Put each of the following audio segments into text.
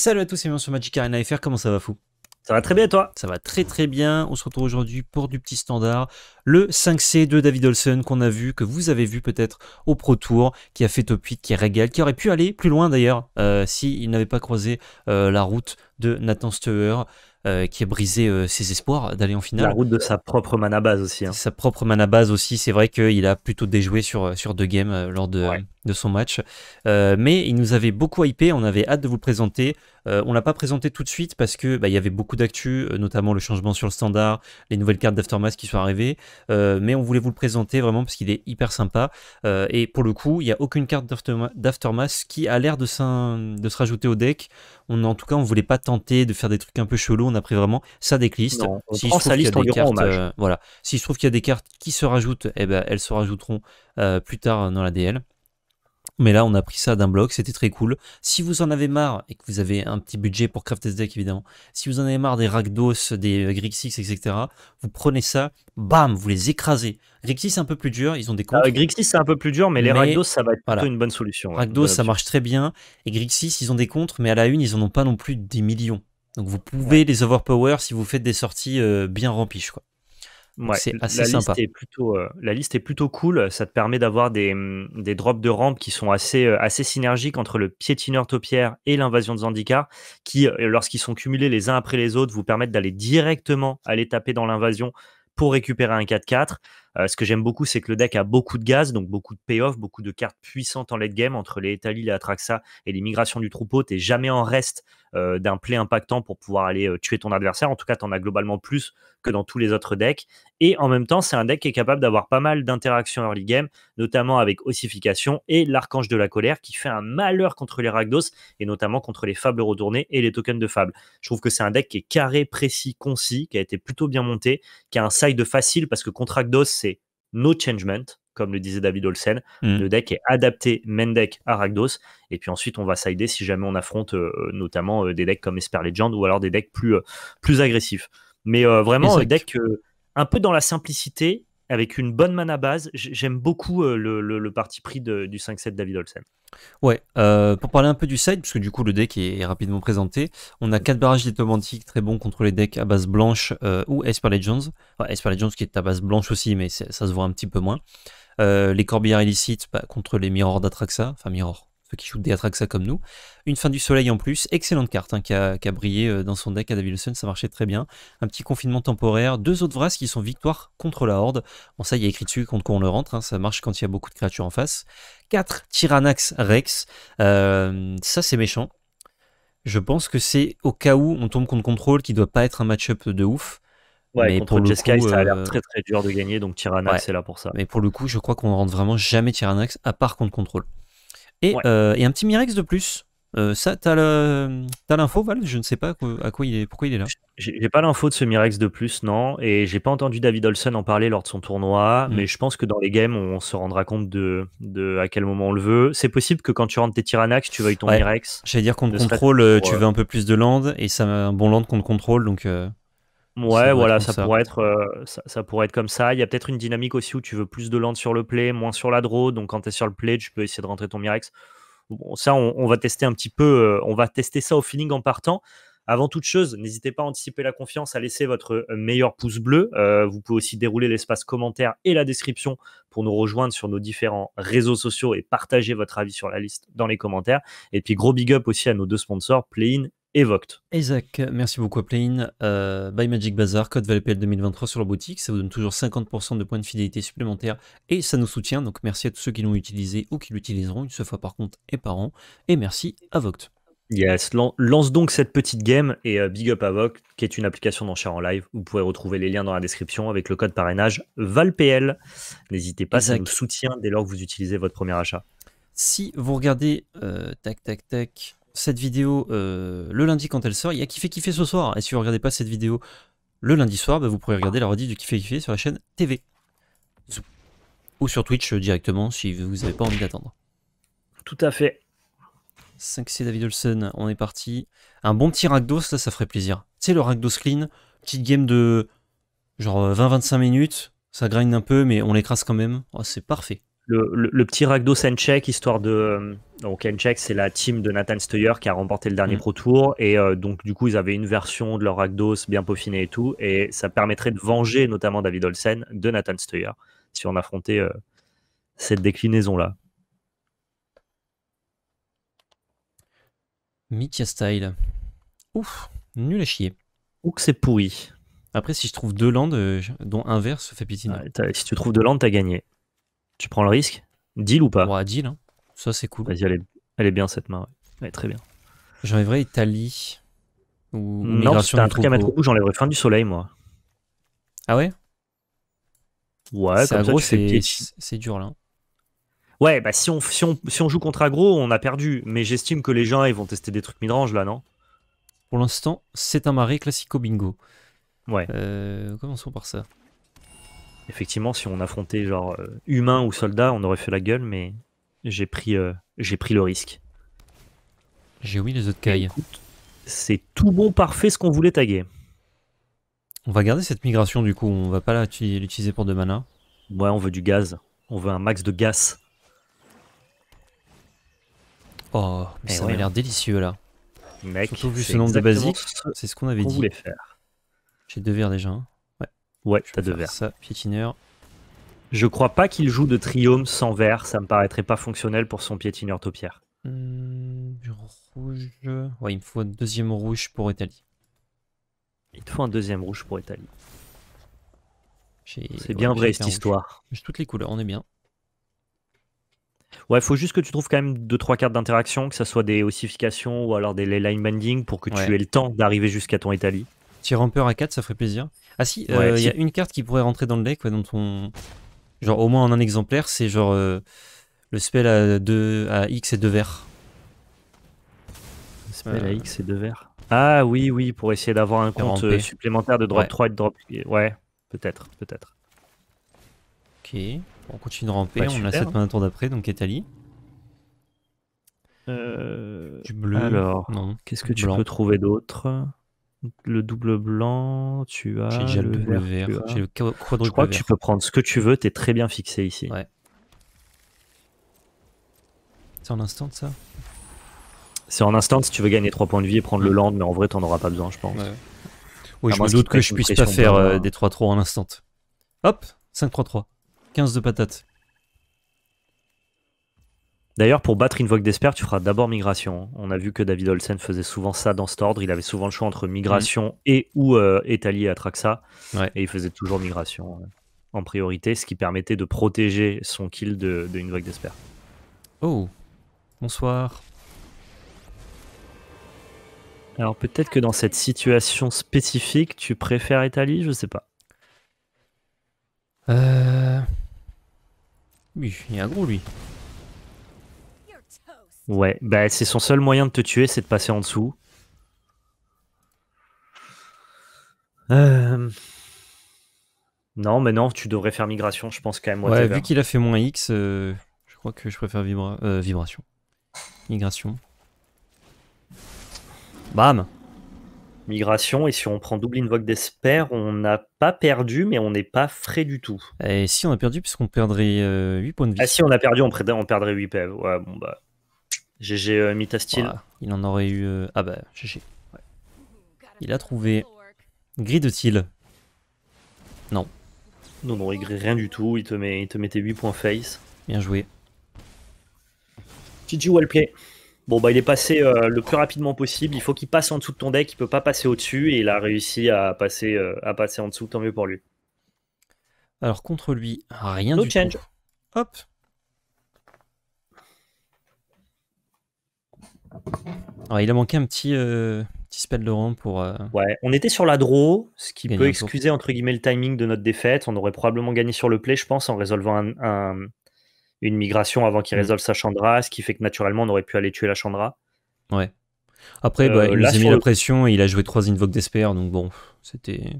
Salut à tous et bienvenue sur Magic Arena FR, comment ça va fou Ça va très bien toi Ça va très très bien, on se retrouve aujourd'hui pour du petit standard, le 5C de David Olsen qu'on a vu, que vous avez vu peut-être au Pro Tour, qui a fait top 8, qui régal, qui aurait pu aller plus loin d'ailleurs, euh, s'il n'avait pas croisé euh, la route de Nathan Steuer. Euh, qui a brisé euh, ses espoirs d'aller en finale. La route de sa propre mana base aussi. Hein. Sa propre mana base aussi, c'est vrai qu'il a plutôt déjoué sur, sur deux games lors de, de son match. Euh, mais il nous avait beaucoup hypé, on avait hâte de vous le présenter. Euh, on l'a pas présenté tout de suite parce que bah, il y avait beaucoup d'actu, euh, notamment le changement sur le standard, les nouvelles cartes d'Aftermath qui sont arrivées. mais on voulait vous le présenter vraiment parce qu'il est hyper sympa. et pour le coup, il n'y a aucune carte d'Aftermath qui a l'air de, se rajouter au deck. en tout cas, on voulait pas tenter de faire des trucs un peu chelous. On a pris vraiment sa decklist. Si je trouve voilà. trouve qu'il y a des cartes qui se rajoutent, eh ben, elles se rajouteront plus tard dans la DL mais là on a pris ça d'un bloc, c'était très cool. Si vous en avez marre et que vous avez un petit budget pour craft deck évidemment, si vous en avez marre des Ragdos, des euh, Grixis, etc., vous prenez ça, bam, vous les écrasez. Grixis c'est un peu plus dur, ils ont des contre. Ah, Grixis c'est un peu plus dur, mais les Ragdos ça va être une bonne solution. Ragdos ça marche très bien, et Grixis ils ont des comptes, mais à la une ils en ont pas non plus des millions. Donc vous pouvez les les overpower si vous faites des sorties euh, bien bien je quoi c'est assez la Liste est plutôt, euh, la liste est plutôt cool. Ça te permet d'avoir des, mm, drops de rampe qui sont assez, euh, assez synergiques entre le piétineur taupière et l'invasion de Zandikar, qui, euh, lorsqu'ils sont cumulés les uns après les autres, vous permettent d'aller directement aller taper dans l'invasion pour récupérer un 4-4. Euh, ce que j'aime beaucoup, c'est que le deck a beaucoup de gaz, donc beaucoup de payoff, beaucoup de cartes puissantes en late game entre les Etali, les Atraxa et les migrations du troupeau. T'es jamais en reste euh, d'un play impactant pour pouvoir aller euh, tuer ton adversaire. En tout cas, t'en as globalement plus que dans tous les autres decks. Et en même temps, c'est un deck qui est capable d'avoir pas mal d'interactions early game, notamment avec ossification et l'archange de la colère qui fait un malheur contre les Ragdos, et notamment contre les fables retournées et les tokens de fables. Je trouve que c'est un deck qui est carré, précis, concis, qui a été plutôt bien monté, qui a un side facile parce que contre Ragdos, no changement, comme le disait David Olsen. Mm. Le deck est adapté main deck à Rakdos. Et puis ensuite, on va sider si jamais on affronte euh, notamment euh, des decks comme Esper Legend ou alors des decks plus, euh, plus agressifs. Mais vraiment, un deck un peu dans la simplicité avec une bonne mana base. J'aime beaucoup euh, le, parti pris du 5-7 David Olsen. Ouais, euh, pour parler un peu du side, puisque du coup le deck est, rapidement présenté, on a 4 barrages d'étomantique très bons contre les decks à base blanche euh, ou Esper Legends. Enfin, Esper Legends qui est à base blanche aussi, mais ça se voit un petit peu moins. les corbières illicites bah, contre les mirrors d'Atraxa, enfin mirrors, qui joue des Atraxa comme nous. Une fin du soleil en plus, excellente carte hein, qui, a, brillé euh, dans son deck à David ça marchait très bien. Un petit confinement temporaire, deux autres Vras qui sont victoire contre la Horde. Bon ça il y a écrit dessus contre quoi on le rentre, hein, ça marche quand il y a beaucoup de créatures en face. 4 Tyrannax Rex, euh, ça c'est méchant. Je pense que c'est au cas où on tombe contre contrôle qui doit pas être un match-up de ouf. Ouais, contre Jeskai, ça a l'air euh, très très dur de gagner, donc Tyrannax est là pour ça. Mais pour le coup, je crois qu'on ne rentre vraiment jamais Tyrannax à part contre contrôle. Euh, et, un petit Mirex de plus. Euh, ça, t'as l'info, Val Je ne sais pas à quoi il est, pourquoi il est là. J'ai pas l'info de ce Mirex de plus, non. Et j'ai pas entendu David Olsen en parler lors de son tournoi. Hmm. Mais je pense que dans les games, on se rendra compte de, de à quel moment on le veut. C'est possible que quand tu rentres tes Tyrannax, tu veuilles ton ouais. Mirex. J'allais dire qu'on contrôle, euh, tu veux un peu plus de land. Et ça, un bon land qu'on contrôle. Donc. Ouais, voilà, ça, pourrait être, euh, ça, pourrait être comme ça. Il y a peut-être une dynamique aussi où tu veux plus de land sur le play, moins sur la draw. Donc quand tu es sur le play, tu peux essayer de rentrer ton Mirex. ça, on, va tester un petit peu. Euh, on va tester ça au feeling en partant. Avant toute chose, n'hésitez pas à anticiper la confiance, à laisser votre euh, meilleur pouce bleu. vous pouvez aussi dérouler l'espace commentaire et la description pour nous rejoindre sur nos différents réseaux sociaux et partager votre avis sur la liste dans les commentaires. Et puis gros big up aussi à nos deux sponsors, Playin et Isaac, merci beaucoup à Euh, by Magic Bazaar, code ValPL 2023 sur la boutique, ça vous donne toujours 50% de points de fidélité supplémentaires et ça nous soutient, donc merci à tous ceux qui l'ont utilisé ou qui l'utiliseront une seule fois par compte et par an, et merci à Voct. Yes, lance donc cette petite game et euh, Big Up Voct, qui est une application d'enchères en live. Vous pouvez retrouver les liens dans la description avec le code parrainage VALPL. N'hésitez pas, à ça nous soutient dès lors que vous utilisez votre premier achat. Si vous regardez, euh, tac, tac, tac, cette vidéo euh, le lundi quand elle sort, il y a Kiffé Kiffé ce soir. Et si vous regardez pas cette vidéo le lundi soir, bah, vous pourrez regarder la rediff du Kiffé Kiffé sur la chaîne TV. Ou sur Twitch euh, directement si vous n'avez pas envie d'attendre. Tout à fait. 5C David Olsen, on est parti. Un bon petit ragdose, ça, ça ferait plaisir. C'est sais, le ragdos clean, petite game de genre 20-25 euh, minutes, ça grind un peu, mais on l'écrase quand même. Oh, c'est parfait le, le, petit check histoire de. Euh, donc, check c'est la team de Nathan Steyer qui a remporté le dernier mm. Pro Tour. Et euh, donc, du coup, ils avaient une version de leur ragdos bien peaufinée et tout. Et ça permettrait de venger notamment David Olsen de Nathan Steyer si on affrontait euh, cette déclinaison-là. Mitya Style. Ouf, nul à chier. Ou que c'est pourri. Après, si je trouve deux landes, dont un vert fait pitié si tu trouves deux landes, t'as gagné. Tu prends le risque Deal ou pas deal. Hein. Ça, c'est cool. Vas-y, elle, est, bien cette main. Ouais. très bien. J'enlèverai Italie. Ou non, si t'as un truc à mettre au bout, j'enlèverai fin du soleil, moi. Ah ouais Ouais, c'est agro, c'est dur là. Hein. Ouais, bah si on, si on, joue contre agro, on a perdu. Mais j'estime que les gens, ils vont tester des trucs midrange là, non Pour l'instant, c'est un marais classico bingo. Ouais. Euh, commençons par ça. Effectivement, si on affrontait genre euh, humain ou soldat, on aurait fait la gueule, mais j'ai pris, euh, j'ai pris le risque. J'ai oui les autres cailles. C'est tout bon, parfait ce qu'on voulait taguer. On va garder cette migration du coup, on va pas l'utiliser pour de mana. Ouais, on veut du gaz. On veut un max de gaz. Oh, mais eh ça a l'air délicieux là. Mec, vu ce nombre de basiques, c'est ce qu'on avait dit. faire. J'ai deux verres déjà. Hein. Ouais, t'as deux piétineur. Je crois pas qu'il joue de triome sans vert, ça me paraîtrait pas fonctionnel pour son piétineur taupière. Hmm, du rouge. Ouais, il me faut un deuxième rouge pour Italie. Il te faut un deuxième rouge pour Italie. C'est bien vrai cette histoire. J'ai toutes les couleurs, on est bien. Ouais, faut juste que tu trouves quand même 2-3 cartes d'interaction, que ce soit des ossifications ou alors des line bending, pour que tu aies le temps d'arriver jusqu'à ton Italie. Petit rampeur à 4, ça ferait plaisir. Ah si, euh, il y a une carte qui pourrait rentrer dans le deck, quoi, dont on... Genre au moins en un exemplaire, c'est genre euh, le spell à, à X et 2 verts. Le spell à euh. X et 2 verts. Ah oui, oui, pour essayer d'avoir un compte supplémentaire de drop 3 et de drop... Ouais, peut-être, peut-être. Ok, on continue de ramper, bah, on a cette main d'après, donc Etali. Du bleu. Alors, qu'est-ce que tu peux trouver d'autre le double blanc, tu as. déjà le, double vert. J'ai le Je crois que tu peux prendre ce que tu veux, t'es très bien fixé ici. Ouais. C'est en instant ça C'est en instant si tu veux gagner 3 points de vie et prendre le land, mais en vrai t'en auras pas besoin, je pense. Oui, je me doute que je puisse pas faire euh, des 3-3 en instant. Hop 5-3-3. 15 de patates. D'ailleurs, pour battre une Invoke d'Esper, tu feras d'abord migration. On a vu que David Olsen faisait souvent ça dans cet ordre. Il avait souvent le choix entre migration mhm. et ou euh, Etali à Et il faisait toujours migration euh, en priorité, ce qui permettait de protéger son kill de, une vague d'Esper. Oh, bonsoir. Alors peut-être que dans cette situation spécifique, tu préfères Etali, je sais pas. Euh... Oui, il y a un gros lui. Ouais, bah, c'est son seul moyen de te tuer, c'est de passer en dessous. Euh. Non, mais non, tu devrais faire migration, je pense, quand même. Ouais, vu qu'il a fait moins X, euh, je crois que je préfère euh, vibration. Migration. Bam Migration, et si on prend double Invoke d'Espère, on n'a pas perdu, mais on n'est pas frais du tout. Et si on a perdu, puisqu'on perdrait 8 points de vie. Ah si, on a perdu, on, perdrait 8 PV. E ouais, bon bah... GG euh, Mita Il en aurait eu. Euh, ah bah, GG. Il a trouvé Gris de Til. Non, Non, non, il grille rien du tout. Il te met, il te 8 points face. bien joué. GG Wellplay. Bon, bah, il est passé euh, le plus rapidement possible. Il faut qu'il passe en dessous de ton deck. Il peut pas passer au-dessus. Et il a réussi à passer, euh, à passer en dessous. Tant mieux pour lui. Alors contre lui, rien No change. Hop, il a manqué un petit, euh, petit spell de rang pour. Euh, ouais, on était sur la draw, ce qui peut excuser entre guillemets le timing de notre défaite. On aurait probablement gagné sur le play, je pense, en résolvant une migration avant qu'il mm. résolve sa Chandra, ce qui fait que naturellement on aurait pu aller tuer la Chandra. Ouais. Après, bah, euh, il nous a mis la pression et il a joué trois Invoke Desper, donc bon, c'était.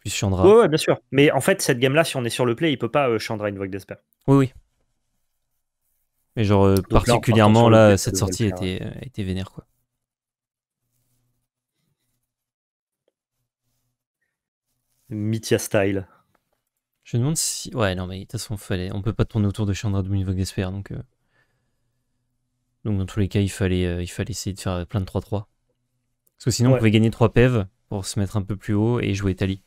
Plus Chandra. Ouais, bien sûr. Mais en fait, cette game-là, si on est sur le play, il peut pas Chandra invoque d'espère. Oui, oui. Mais genre, euh, particulièrement là, cette euh, sortie euh, était, vénère, quoi. Mythia style. Je demande si. Ouais, non, mais de toute façon, fallait. On peut pas tourner autour de Chandra de Vogesper, donc. Donc, dans tous les cas, il fallait, il fallait essayer de faire plein de 3-3. Parce que sinon, on pouvait gagner 3 PEV pour se mettre un peu plus haut et jouer Tali.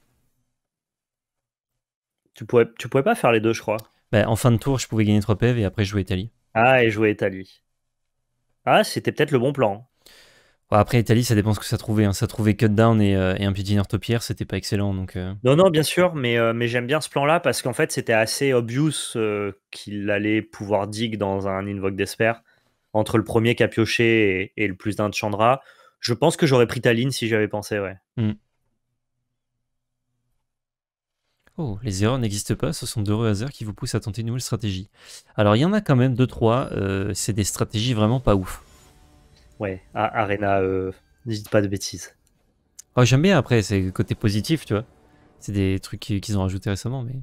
Tu pourrais, tu pourrais pas faire les deux, je crois. Bah, en fin de tour, je pouvais gagner 3 PV et après jouer Italie. Ah, et jouer Italie. Ah, c'était peut-être le bon plan. Hein. après, Italie, ça dépend ce que ça trouvait. Hein. Ça trouvait cut down et, euh, et un petit topière, c'était pas excellent. Donc, euh. Non, non, bien sûr, mais, euh, mais j'aime bien ce plan-là parce qu'en fait, c'était assez obvious qu'il allait pouvoir dig dans un Invoke d'Esper entre le premier qui a pioché et, le plus d'un de Chandra. Je pense que j'aurais pris Taline si j'avais pensé, ouais. Mm. Oh, les erreurs n'existent pas, ce sont deux hasards qui vous poussent à tenter une nouvelle stratégie. Alors il y en a quand même deux, trois, euh, c'est des stratégies vraiment pas ouf. Ouais, Arena, euh, n'hésite pas de bêtises. Oh, J'aime bien après, c'est le côté positif, tu vois. C'est des trucs qu'ils ont rajouté récemment, mais...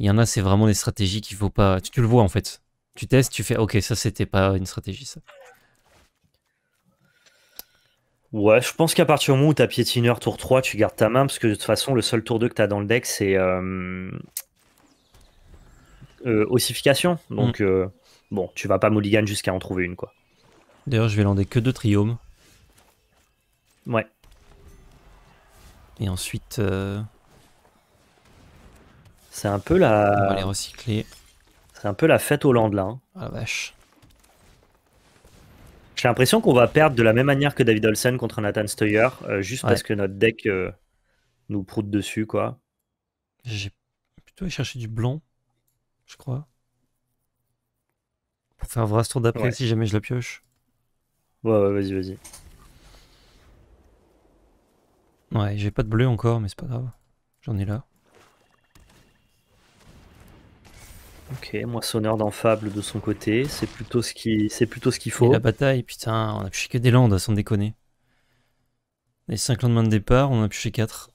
Il y en a, c'est vraiment des stratégies qu'il faut pas... tu, le vois en fait. Tu testes, tu fais, ok, ça c'était pas une stratégie, ça. Ouais, je pense qu'à partir du moment où t'as piétineur tour 3, tu gardes ta main, parce que de toute façon, le seul tour 2 que t'as dans le deck, c'est euh... euh ossification. Donc, hmm. euh, bon, tu vas pas mulligan jusqu'à en trouver une, quoi. D'ailleurs, je vais lander que deux triomes. Ouais. Et ensuite... Euh, c'est un peu la... On va recycler. C'est un peu la fête au land, là. Hein. Ah la vache. J'ai l'impression qu'on va perdre de la même manière que David Olsen contre Nathan Steuer, euh, juste parce que notre deck euh, nous proute dessus, quoi. J'ai plutôt à chercher du blanc, je crois. Pour faire un tour d'après, si jamais je la pioche. Ouais, ouais, vas-y, vas-y. Ouais, j'ai pas de bleu encore, mais c'est pas grave. J'en ai là. Ok, moissonneur d'enfable de son côté, c'est plutôt ce qui, c'est plutôt ce qu'il faut. Et la bataille, putain, on a pioché que des landes, sans déconner. Les 5 lendemains de départ, on a pioché 4.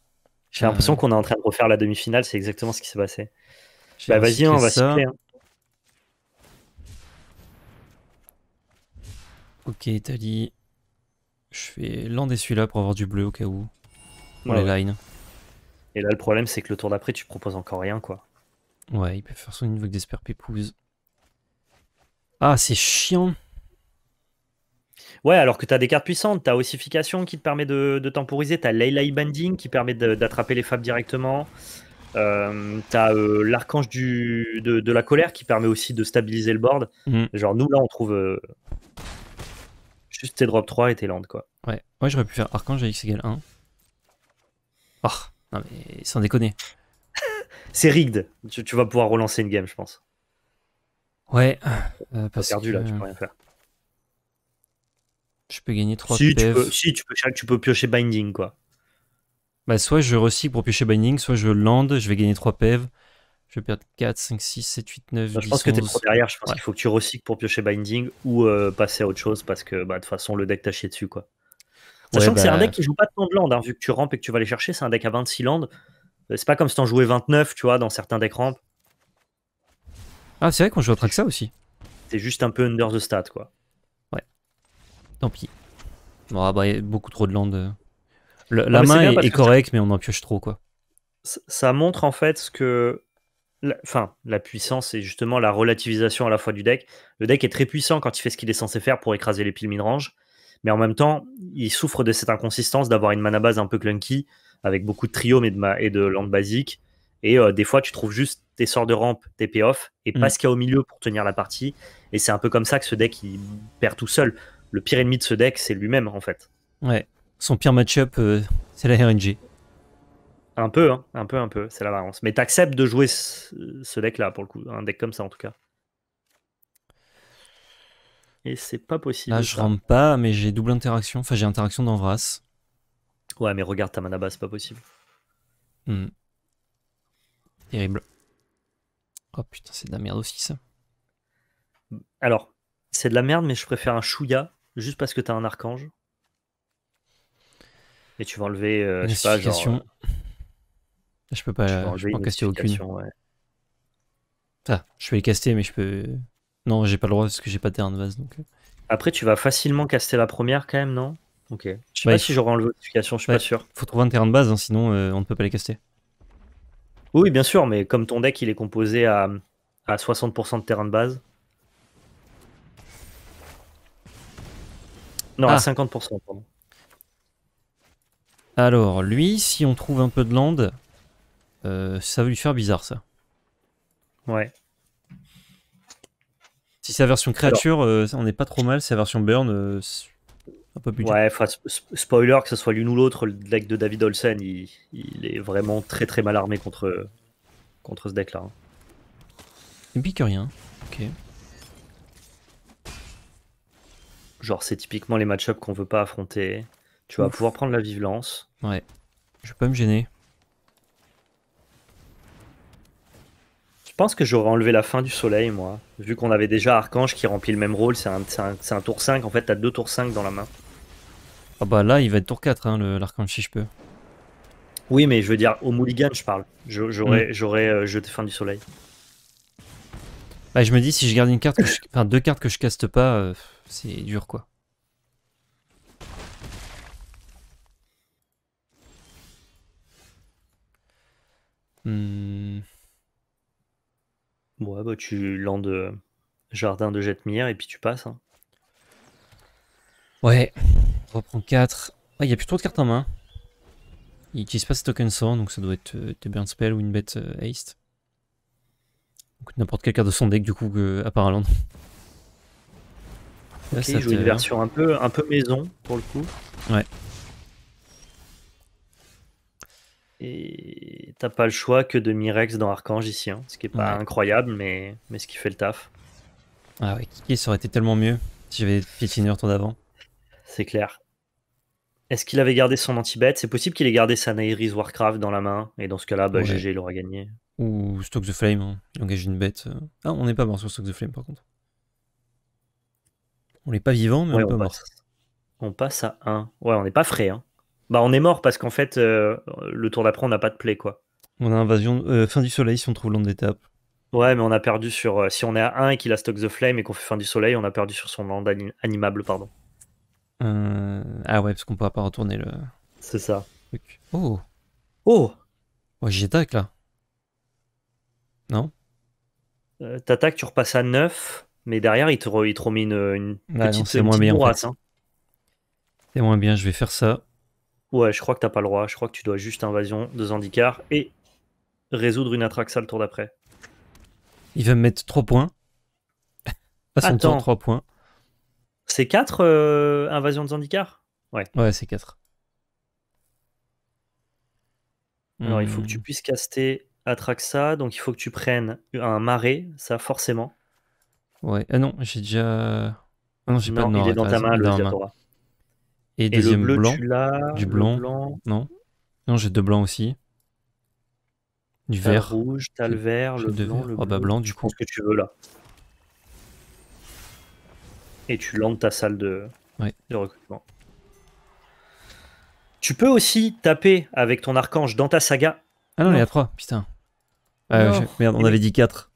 J'ai l'impression euh. qu'on est en train de refaire la demi-finale, c'est exactement ce qui s'est passé. Bah vas-y, on va cycler. Hein. Ok, Italie. Je fais land et celui-là pour avoir du bleu au cas où. les Et là, le problème, c'est que le tour d'après, tu proposes encore rien, quoi. Ouais, il peut faire son invoque d'espère pépouze. Ah, c'est chiant. Ouais, alors que t'as des cartes puissantes, t'as Ossification qui te permet de, temporiser, t'as as Banding qui permet d'attraper les fables directement, euh, t'as euh, l'Archange de, de, la Colère qui permet aussi de stabiliser le board. Mhm. Genre, nous là, on trouve euh, juste tes drop 3 et tes landes, quoi. Ouais, ouais j'aurais pu faire Archange à x égale 1. Oh, ah, non mais sans déconner. C'est rigged. Tu, vas pouvoir relancer une game, je pense. Ouais. Euh, perdu là, tu peux rien faire. Je peux gagner 3 si, Tu peux, si, tu peux, piocher Binding, quoi. Bah, soit je recycle pour piocher Binding, soit je lande, je vais gagner 3 PEV. Je vais perdre 4, 5, 6, 7, 8, 9, 10, Je pense que t'es trop derrière. Je pense qu'il faut que tu recycles pour piocher Binding ou euh, passer à autre chose parce que, bah, de toute façon, le deck t'a chié dessus, quoi. Sachant que c'est bah, un deck qui joue pas tant de land, hein, vu que tu rampes et que tu vas les chercher, c'est un deck à 26 landes. Euh, c'est pas comme si t'en jouais 29, tu vois, dans certains deck ramp. Ah, c'est vrai qu'on joue à que ça aussi. C'est juste un peu under the stat, quoi. Ouais. Tant pis. Bon, ah bah, a beaucoup trop de land. Euh. la main est, correcte, mais on en pioche trop, quoi. Ça montre en fait ce que. enfin, la puissance et justement la relativisation à la fois du deck. Le deck est très puissant quand il fait ce qu'il est censé faire pour écraser les piles midrange, mais en même temps, il souffre de cette inconsistance d'avoir une mana base un peu clunky, avec beaucoup de triomes de et de land basique. Et euh, des fois, tu trouves juste tes sorts de rampe, tes payoffs, et mm. pas ce qu'il y a au milieu pour tenir la partie. Et c'est un peu comme ça que ce deck, il perd tout seul. Le pire ennemi de ce deck, c'est lui-même, en fait. Ouais. Son pire match-up, euh, c'est la RNG. Un peu, hein. un peu, un peu, c'est la variance. Mais t'acceptes de jouer ce deck-là, pour le coup. Un deck comme ça, en tout cas. Et c'est pas possible. Là, je rampe pas, mais j'ai double interaction. Enfin, j'ai interaction dans Ouais, ah, mais regarde ta manaba, c'est pas possible. Hmm. Terrible. Oh putain, c'est de la merde aussi, ça. Alors, c'est de la merde, mais je préfère un Chouya, juste parce que t'as un archange. Et tu vas enlever, euh, je pas, euh, Je peux pas, je en caster aucune. Ah, je vais les caster, mais je peux... Non, j'ai pas le droit, parce que j'ai pas de terrain de vase, donc... Euh. Après, tu vas facilement caster la première, quand même, non Ok. Je sais bah, pas si j'aurai enlevé notification, je suis pas sûr. Faut trouver un terrain de base, hein, sinon euh, on ne peut pas les caster. Oui, bien sûr, mais comme ton deck il est composé à, 60% de terrain de base. Non, à 50%, ah. Alors, lui, si on trouve un peu de land, euh, ça va lui faire bizarre ça. Ouais. Si c'est la version créature, euh, on n'est pas trop mal. Sa c'est version burn, ouais, spoiler, que ce soit l'une ou l'autre, le deck de David Olsen, il, est vraiment très très mal armé contre, contre ce deck-là. Hein. Il pique rien. Ok. Genre, c'est typiquement les match-ups qu'on veut pas affronter. Tu vas pouvoir prendre la vive Ouais. Je peux me gêner. Je pense que j'aurais enlevé la fin du soleil, moi. Vu qu'on avait déjà Archange qui remplit le même rôle, c'est un, un, tour 5. En fait, t'as deux tours 5 dans la main. Ah bah là, il va être tour 4, hein, en si je peux. Oui, mais je veux dire, au mulligan, je parle. J'aurais mm. euh, jeté fin du soleil. Bah, je me dis, si je garde une carte, que enfin deux cartes que je caste pas, euh, c'est dur quoi. Hmm. Ouais, bah tu landes euh, jardin de Jetmir et puis tu passes. Hein. Ouais. On reprend 4. Ah, il n'y a plus trop de cartes en main. Il n'utilise pas ce token donc ça doit être euh, des burn spell ou une bête euh, haste. Donc n'importe quelle carte de son deck du coup à part Là, Ok, joue une version un peu, un peu maison pour le coup. Ouais. Et t'as pas le choix que de Mirex dans Archange ici, hein, ce qui est pas incroyable, mais, mais ce qui fait le taf. Ah ouais, Kiki, ça aurait été tellement mieux si j'avais fait une heure tour d'avant. C'est clair. Est-ce qu'il avait gardé son anti-bet C'est possible qu'il ait gardé sa Nairis Warcraft dans la main, et dans ce cas-là, bah, GG, il aura gagné. Ou Stock the Flame, hein. engage une bête. Euh. Ah, on n'est pas mort sur Stock the Flame par contre. On n'est pas vivant, mais on n'est pas mort. On passe à 1. Ouais, on n'est pas frais. Hein. Bah, on est mort parce qu'en fait, euh, le tour d'après, on n'a pas de play, quoi. On a invasion, euh, fin du soleil si on trouve l'onde d'étape. Ouais, mais on a perdu sur. si on est à 1 et qu'il a Stock the Flame et qu'on fait fin du soleil, on a perdu sur son land animable, pardon. Euh, ah ouais, parce qu'on pourra pas retourner le. C'est ça. Oh. oh Oh j'y là. Non euh, T'attaques, tu repasses à 9, mais derrière, il te, il te remet une, petite, c'est moins bien, hein. C'est moins bien, je vais faire ça. Ouais, je crois que t'as pas le droit. Je crois que tu dois juste invasion de Zandikar et résoudre une Atraxa le tour d'après. Il va me mettre 3 points. son Attends. 3 points. C'est 4 invasion euh, invasions de Zandikar Ouais. Ouais, c'est 4. Alors, il faut hmm. que tu puisses caster Atraxa, donc il faut que tu prennes un marais, ça forcément. Ouais, ah non, j'ai déjà. Ah non, j'ai pas de noir. Il est dans ta main, le Diatora. Et, deuxième le bleu, blanc. Tu du blanc. Non, non j'ai deux blancs aussi. Du vert. rouge, t'as le vert, le blanc, Ah bah blanc, du coup. Ce que tu veux là. Et tu lances ta salle de, recrutement. Tu peux aussi taper avec ton archange dans ta saga. Ah non, il y a 3, putain. Euh, merde, on avait dit 4.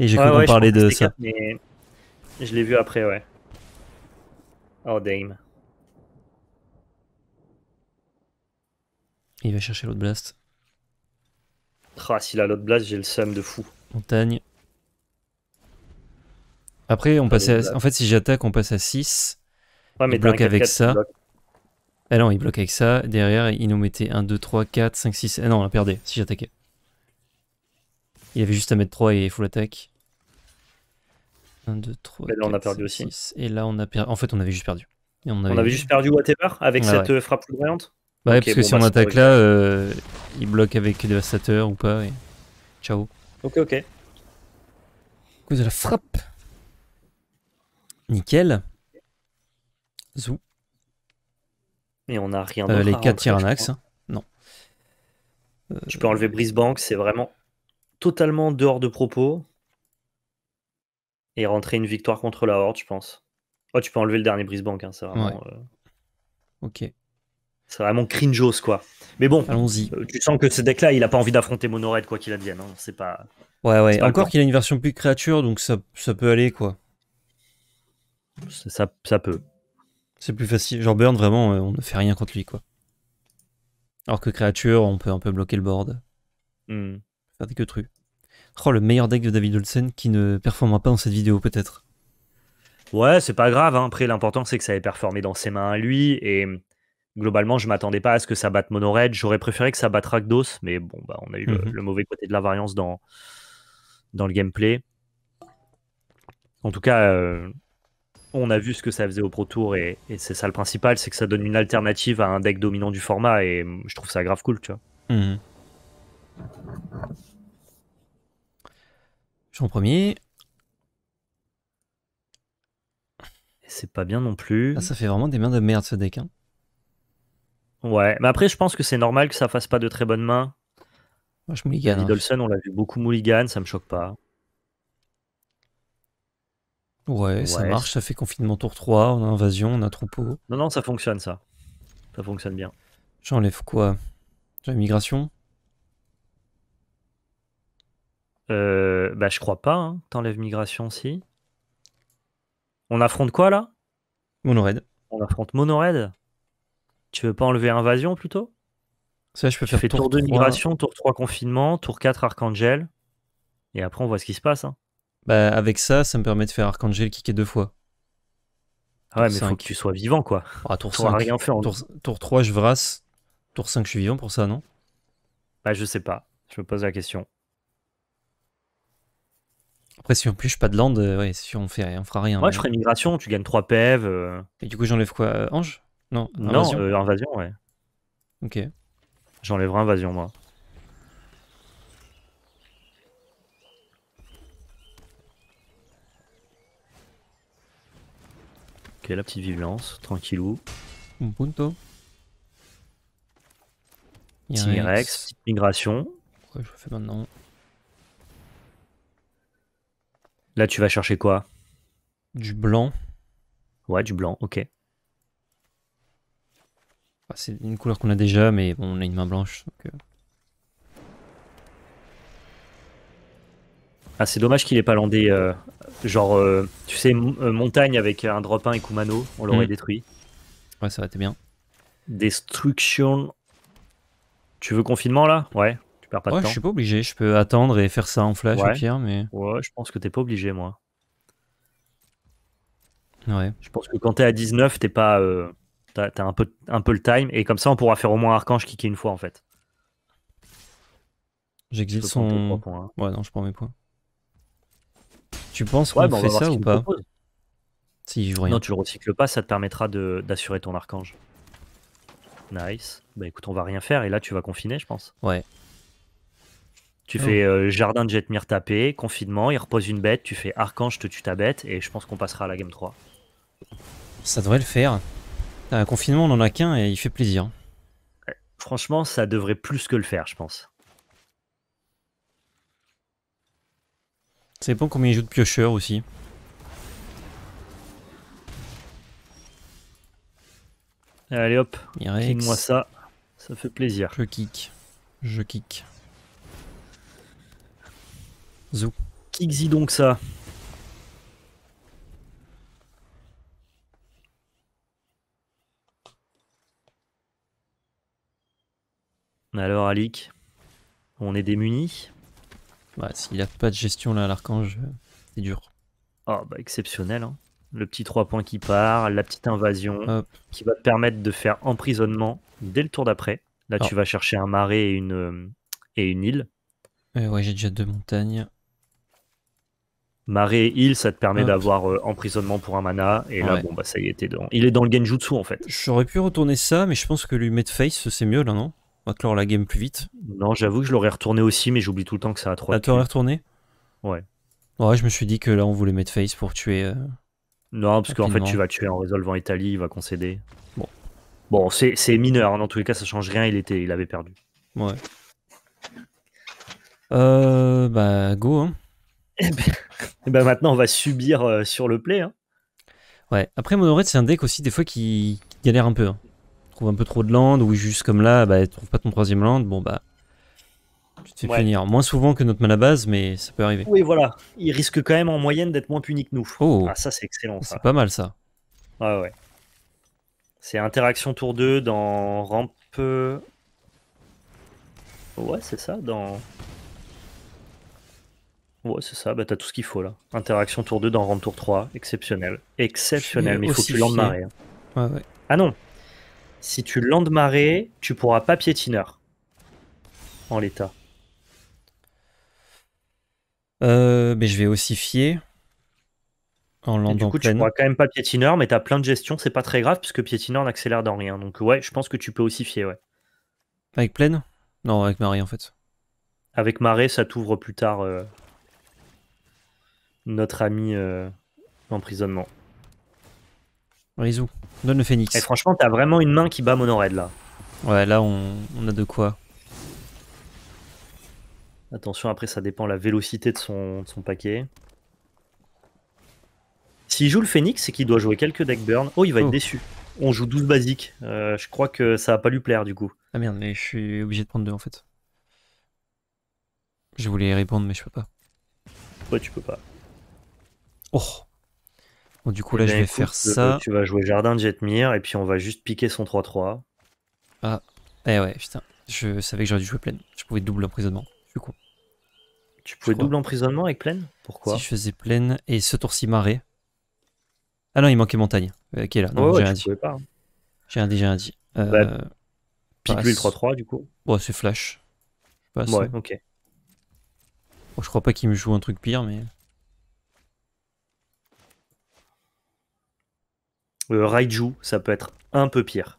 Et j'ai cru qu'on de ça. Je l'ai vu après, ouais. Oh, dame. Il va chercher l'autre blast. Ah, s'il a l'autre blast, j'ai le seum de fou. Montagne. Après, on passait en fait, si j'attaque, on passe à 6. Ouais, mais il bloque avec ça. Ah non, il bloque avec ça. Derrière, il nous mettait 1, 2, 3, 4, 5, 6. Ah non, on a perdu si j'attaquais. Il avait juste à mettre 3 et full attack 1, 2, 3. là, on a perdu aussi. 6. Et là, on a perdu. En fait, on avait juste perdu. Et on, avait... juste perdu whatever avec ah cette euh, frappe foudroyante Bah, parce que si bah, on attaque là, euh, il bloque avec devastateur ou pas. Ciao. Ok, ok. À cause de la frappe. Nickel. Zou. Et on n'a rien euh, d'autre. les 4 un axe. Non. Je peux enlever Brisbank, c'est vraiment totalement dehors de propos. Et rentrer une victoire contre la Horde, je pense. Oh, tu peux enlever le dernier Brisbank, hein, c'est vraiment. Euh, ok. C'est vraiment cringeos, quoi. Mais bon, allons-y. Euh, tu sens que ce deck-là, il n'a pas envie d'affronter Monored, quoi qu'il advienne. non hein. C'est pas. Ouais, ouais. Encore qu'il a une version plus créature, donc ça peut aller, quoi. Ça, peut. C'est plus facile. Genre Burn, vraiment, euh, on ne fait rien contre lui, quoi. Alors que créature, on peut un peu bloquer le board. Hmm. Faire des Oh, le meilleur deck de David Olsen qui ne performera pas dans cette vidéo, peut-être. Ouais, c'est pas grave. Hein. Après, l'important, c'est que ça ait performé dans ses mains à lui. Et globalement, je m'attendais pas à ce que ça batte Mono Red. J'aurais préféré que ça batte Rakdos, mais bon, bah, on a eu le, mhm. mauvais côté de la variance dans, dans le gameplay. En tout cas, euh, on a vu ce que ça faisait au Pro Tour et, c'est ça le principal, c'est que ça donne une alternative à un deck dominant du format et je trouve ça grave cool, tu vois. Mhm. Je suis en premier. C'est pas bien non plus. Ah, ça fait vraiment des mains de merde ce deck. Hein. Ouais, mais après je pense que c'est normal que ça fasse pas de très bonnes mains. Moi je hein. on l'a vu beaucoup mulligan, ça me choque pas. Ouais, ça marche, ça fait confinement tour 3, on a invasion, on a troupeau. Non, non, ça fonctionne ça. Ça fonctionne bien. J'enlève quoi J'ai migration euh, Bah je crois pas, hein, t'enlèves migration si. On affronte quoi là Monoraid. On affronte Monoraid Tu veux pas enlever invasion plutôt Ça je peux faire tour, 2 migration, tour 3 confinement, tour 4 Archangel. Et après on voit ce qui se passe. Hein. Bah, avec ça, ça me permet de faire Archangel kicker deux fois. Ah ouais, mais faut que tu sois vivant, quoi. Ah, tour 5. Rien tour, 3, je vrasse. Tour 5, je suis vivant pour ça, non Bah, je sais pas. Je me pose la question. Après, si on pioche pas de land, euh, si on fait on fera rien. Moi, hein. je ferai migration, tu gagnes 3 PEV. Euh. Et du coup, j'enlève quoi euh, Ange Non, invasion. Non, invasion, ouais. Ok. J'enlèverai invasion, moi. la petite vigilance, tranquillou. Un punto. y migration. je fais maintenant. Là, tu vas chercher quoi Du blanc. Ouais, du blanc, ok. Ah, c'est une couleur qu'on a déjà, mais bon, on a une main blanche. Donc... Euh. Ah, c'est dommage qu'il ait pas landé euh, Genre, euh, tu sais, euh, montagne avec un drop 1 et Kumano, on l'aurait mm. détruit. Ouais, ça aurait été bien. Destruction. Tu veux confinement là Ouais, tu perds pas de temps. je suis pas obligé, je peux attendre et faire ça en flash mais. Ouais, je pense que t'es pas obligé, moi. Ouais. Je pense que quand t'es à 19, t'es pas. Euh, t'as un peu, un peu le time, et comme ça, on pourra faire au moins Archange kicker une fois en fait. J'exile son. Hein. Ouais, non, je prends mes points. Tu penses qu'on bah, ouais, fait ça ou pas si rien. Non, tu le recycles pas, ça te permettra d'assurer ton archange. Nice. Bah écoute, on va rien faire et là tu vas confiner, je pense. Ouais. Tu ah fais euh, jardin de Jetmir tapé, confinement, il repose une bête, tu fais archange, te tue ta bête et je pense qu'on passera à la game 3. Ça devrait le faire. Un euh, confinement, on en a qu'un et il fait plaisir. Franchement, ça devrait plus que le faire, je pense. Ça dépend combien il joue de piocheurs aussi. Allez hop, moi ça, ça fait plaisir. Je kick, je kick. Zou. kick donc ça. Alors Alic, on est démunis bah, S'il a pas de gestion là à l'archange, euh, c'est dur. Oh, bah, exceptionnel. Hein. Le petit 3 points qui part, la petite invasion qui va te permettre de faire emprisonnement dès le tour d'après. Là, tu ah. vas chercher un marais et une, euh, et une île. Euh, ouais, j'ai déjà deux montagnes. Marais et île, ça te permet d'avoir emprisonnement pour un mana. Et là, bon, bah ça y était. dans... il est dans le Genjutsu en fait. J'aurais pu retourner ça, mais je pense que lui mettre face, c'est mieux là, non clore la game plus vite. Non, j'avoue que je l'aurais retourné aussi, mais j'oublie tout le temps que ça a 3 Ah, retourné Ouais. Ouais, je me suis dit que là, on voulait mettre face pour tuer. Euh, non, parce qu'en fait, tu vas tuer en résolvant Italie, il va concéder. Bon. Bon, c'est mineur, hein. dans tous les cas, ça change rien, il, était, il avait perdu. Ouais. Euh, bah, go. Et, hein. eh ben, eh ben, maintenant, on va subir euh, sur le play. Hein. Ouais, après, Monored, c'est un deck aussi, des fois, qui, galère un peu un peu trop de land, ou juste comme là, bah, trouve pas ton troisième land, bon bah. Tu te fais punir. Moins souvent que notre à base, mais ça peut arriver. Oui, voilà. Il risque quand même en moyenne d'être moins puni que nous. Oh. Ah, ça, c'est excellent. C'est pas mal ça. Ouais, ouais. C'est interaction tour 2 dans rampe. Euh, ouais, c'est ça, dans. Ouais, c'est ça, bah, t'as tout ce qu'il faut là. Interaction tour 2 dans rampe tour 3, exceptionnel. Exceptionnel, mais il faut que tu l'emmarres hein. Ah non, si tu marée, tu pourras pas piétineur en l'état. Euh, mais je vais aussi fier en landant Du coup, tu pourras quand même pas piétineur, mais t'as plein de gestion, c'est pas très grave puisque piétineur n'accélère dans rien. Donc ouais, je pense que tu peux aussi fier, ouais. Avec pleine Non, avec marée en fait. Avec marée, ça t'ouvre plus tard euh, notre ami l'emprisonnement. Euh, Rizou, donne le phoenix Et franchement, t'as vraiment une main qui bat Monored là. Ouais, là, on, a de quoi. Attention, après, ça dépend la vélocité de son, paquet. S'il joue le phénix, c'est qu'il doit jouer quelques deck burn. Oh, il va être oh. déçu. On joue 12 basiques. Euh, je crois que ça va pas lui plaire du coup. Ah merde, mais je suis obligé de prendre deux en fait. Je voulais y répondre, mais je peux pas. Ouais, tu peux pas. Oh du coup, eh là, je ben, vais faire euh, ça. Tu vas jouer Jardin de Jetmir et puis on va juste piquer son 3-3. Ah, eh ouais, putain. Je savais que j'aurais dû jouer pleine. Je pouvais double emprisonnement, du coup. Tu pouvais double emprisonnement avec pleine Pourquoi Si je faisais pleine et ce tour-ci marée. Ah non, il manquait montagne, euh, qui est là. j'ai rien Pas, hein. J'ai rien dit, j'ai pique lui 3-3, du coup. Ouais, c'est flash. ouais, ok. Bon, je crois pas qu'il me joue un truc pire, mais. Euh, Raiju, ça peut être un peu pire.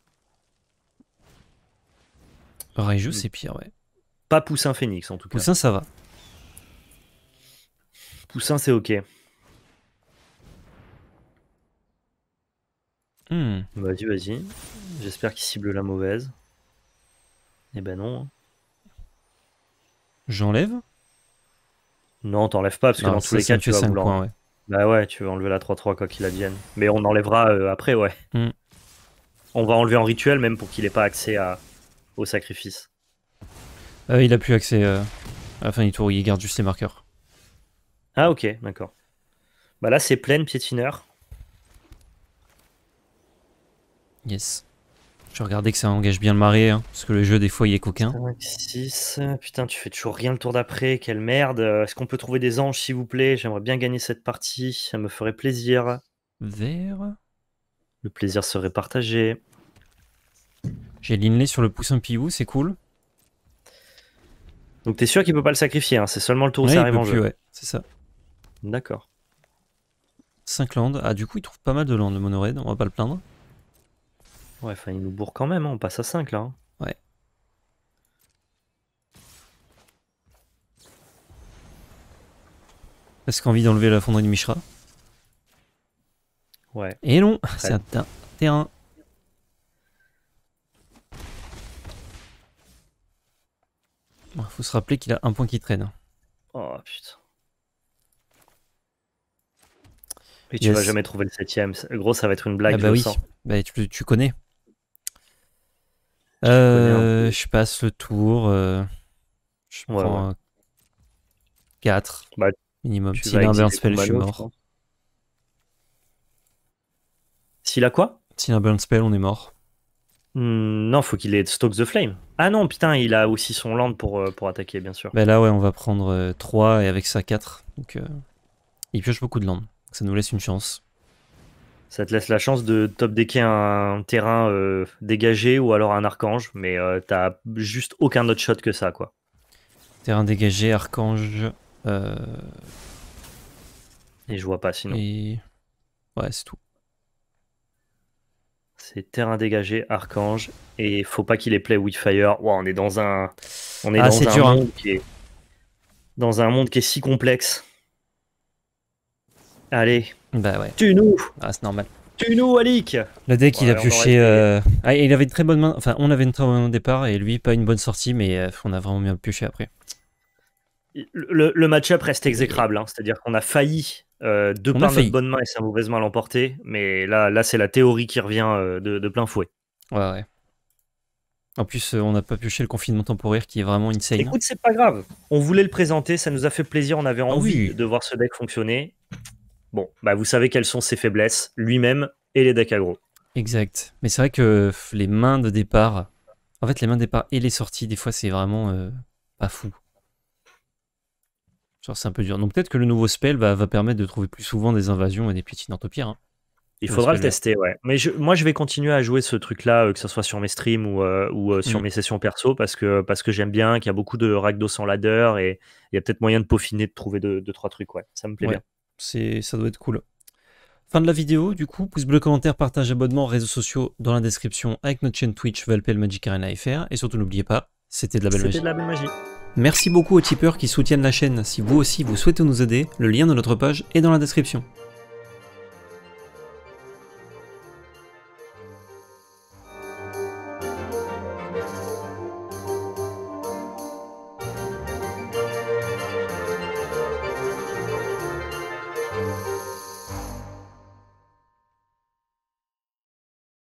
Raiju, mm. c'est pire, ouais. Pas Poussin Phoenix, en tout cas. Poussin, ça va. Poussin, c'est ok. Hmm. Vas-y, vas-y. J'espère qu'il cible la mauvaise. Eh ben non. Hein. J'enlève Non, t'enlèves pas, parce que dans tous les cas, tu vas vouloir... ouais. Bah ouais, tu veux enlever la 3-3 quoi qu'il advienne. Mais on enlèvera euh, après, ouais. Mm. On va enlever en rituel même pour qu'il ait pas accès au sacrifice. Ah il a plus accès euh, à la fin du tour, il garde juste ses marqueurs. Ah ok, d'accord. Bah là c'est pleine piétineur. Yes. Je vais regarder que ça engage bien le mari, hein, parce que le jeu, des fois, il est coquin. 6, putain, tu fais toujours rien le tour d'après, quelle merde. Euh, est-ce qu'on peut trouver des anges, s'il vous plaît J'aimerais bien gagner cette partie, ça me ferait plaisir. Vert. Le plaisir serait partagé. J'ai l'inlay sur le poussin Piou, c'est cool. Donc t'es sûr qu'il peut pas le sacrifier, hein c'est seulement le tour où ça arrive en Ouais, c'est ça. D'accord. 5 landes. Ah, du coup, il trouve pas mal de landes, le monoraid, on va pas le plaindre. Ouais, enfin, il nous bourre quand même, hein, on passe à 5 là. Hein. Ouais. Est-ce qu'on envie d'enlever la fonderie de Mishra Ouais. Et eh non, c'est un terrain. faut se rappeler qu'il a un point qui traîne. Oh putain. Et tu vas jamais trouver le septième. Gros, ça va être une blague. Ah bah oui. Bah, tu connais. Euh, je passe le tour. Euh, je prends 4 bah, minimum. S'il a un burn spell, je suis mort. S'il a quoi S'il a un burn spell, on est mort. Hmm, non, faut qu'il ait Stoke the Flame. Ah non, putain, il a aussi son land pour, euh, pour attaquer, bien sûr. Bah là, ouais, on va prendre 3 euh, et avec ça 4. Donc, il pioche beaucoup de land. Ça nous laisse une chance. Ça te laisse la chance de top decker un terrain euh, dégagé ou alors un archange, mais euh, t'as juste aucun autre shot que ça, quoi. Terrain dégagé, archange. Euh, et je vois pas sinon. Ouais, c'est tout. C'est terrain dégagé, archange, et faut pas qu'il ait play with fire. on est dans un, on est ah, dans un hein. est dans un monde qui est si complexe Allez. Bah ouais. Tue-nous Ah, c'est normal. Tue-nous, Alik Le deck, il a pioché... Euh, ah, il avait une très bonne main. Enfin, on avait une très bonne main au départ et lui, pas une bonne sortie, mais euh, on a vraiment bien pioché après. Le, match-up reste exécrable, hein. c'est-à-dire qu'on a failli, euh, de on notre bonne main et sa mauvaise main, l'emporter, mais là, là c'est la théorie qui revient euh, de, plein fouet. Ouais, ouais. En plus, on n'a pas pioché le confinement temporaire qui est vraiment insane. Écoute, hein. c'est pas grave. On voulait le présenter, ça nous a fait plaisir, on avait ah envie de voir ce deck fonctionner. Bon, bah vous savez quelles sont ses faiblesses, lui-même et les decks aggro. Exact. Mais c'est vrai que les mains de départ, en fait, les mains de départ et les sorties, des fois, c'est vraiment euh, pas fou. Genre, c'est un peu dur. Donc, peut-être que le nouveau spell bah, va permettre de trouver plus souvent des invasions et des petites entopires. Hein. Il faudra le tester, ouais. Mais moi, je vais continuer à jouer ce truc-là, euh, que ce soit sur mes streams ou, euh, sur mm. mes sessions perso, parce que, parce que j'aime bien qu'il y a beaucoup de ragdos sans ladder et il y a peut-être moyen de peaufiner, de trouver deux, trois trucs, ouais. Ça me plaît bien c'est ça doit être cool. Fin de la vidéo, du coup, pouce bleu, commentaire, partage, abonnement, réseaux sociaux dans la description avec notre chaîne Twitch VLPL Magic Arena FR. Et surtout, n'oubliez pas, c'était de la belle magie. C'était de la belle magie. Merci beaucoup aux tipeurs qui soutiennent la chaîne. Si vous aussi vous souhaitez nous aider, le lien de notre page est dans la description.